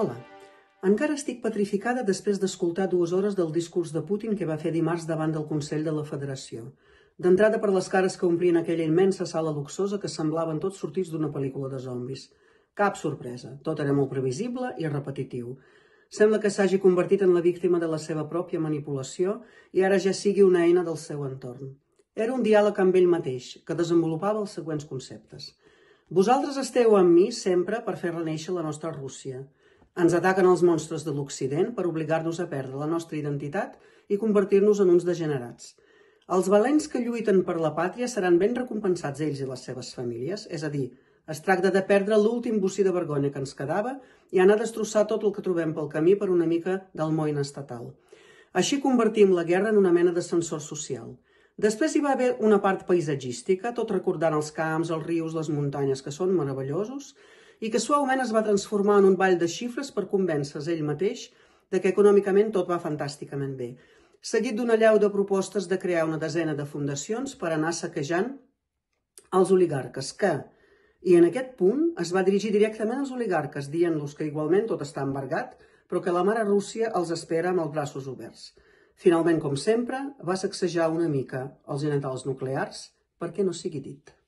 Hola. Encara estic petrificada després d'escoltar dues hores del discurs de Putin que va fer dimarts davant del Consell de la Federació. D'entrada per les cares que omplien aquella immensa sala luxosa que semblaven tots sortits d'una pel·lícula de zombis. Cap sorpresa, tot era molt previsible i repetitiu. Sembla que s'hagi convertit en la víctima de la seva pròpia manipulació i ara ja sigui una eina del seu entorn. Era un diàleg amb ell mateix, que desenvolupava els següents conceptes. Vosaltres esteu amb mi sempre per fer renéixer la nostra Rússia. Ens ataquen els monstres de l'Occident per obligar-nos a perdre la nostra identitat i convertir-nos en uns degenerats. Els valents que lluiten per la pàtria seran ben recompensats ells i les seves famílies, és a dir, es tracta de perdre l'últim bocí de vergonya que ens quedava i anar a destrossar tot el que trobem pel camí per una mica del d'almoina estatal. Així convertim la guerra en una mena de sensor social. Després hi va haver una part paisatgística, tot recordant els camps, els rius, les muntanyes, que són meravellosos, i que suaument es va transformar en un ball de xifres per convèncer ell mateix de que econòmicament tot va fantàsticament bé, seguit d'una llau de propostes de crear una desena de fundacions per anar saquejant els oligarques que, i en aquest punt es va dirigir directament als oligarques, dient-los que igualment tot està embargat, però que la mare Rússia els espera amb els braços oberts. Finalment, com sempre, va sacsejar una mica els genitals nuclears perquè no sigui dit.